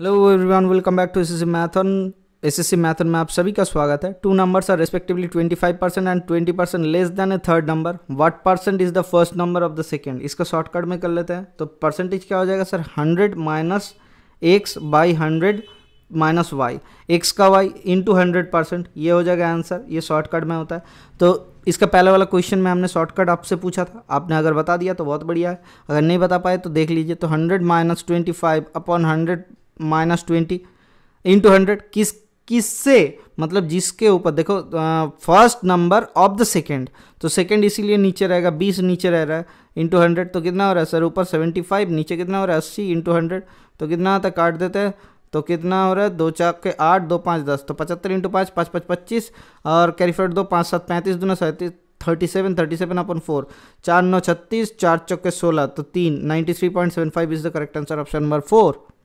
hello everyone welcome back to S S Maithan S S Maithan में आप सभी का स्वागत है two numbers are respectively 25 percent and 20 percent less than a third number what percent is the first number of the second इसका shortcut में कर लेते हैं तो परसेंटेज क्या हो जाएगा sir hundred minus X by hundred minus Y X का Y into hundred percent ये हो जाएगा आंसर ये शॉर्टकट में होता है तो इसका पहले वाला क्वेश्चन में हमने शॉर्टकट आपसे पूछा था आपने अगर बता दिया तो बहुत बढ़िया है अगर नहीं बता पाए तो देख लीजिए तो hundred minus twenty five upon hundred minus twenty into hundred किस किससे मतलब जिसके ऊपर देखो first number of the second तो सेकेंड इसीलिए नीचे रहेगा बीस नीचे रह रहा है इंटू हंड्रेड तो कितना हो रहा है सर ऊपर सेवेंटी फाइव नीचे कितना हो रहा है अस्सी इंटू हंड्रेड तो कितना आता है काट देते हैं तो कितना हो रहा है दो चार के आठ दो पाँच दस तो पचहत्तर इंटू पाँच पाँच पाँच पच्चीस और कैरीफेड दो पाँच सात पैंतीस दोनों सैंतीस थर्टी सेवन थर्टी सेवन अपन फोर चार नौ छत्तीस चार चौके सोलह तो तीन ninety three point seven five is the correct answer option number four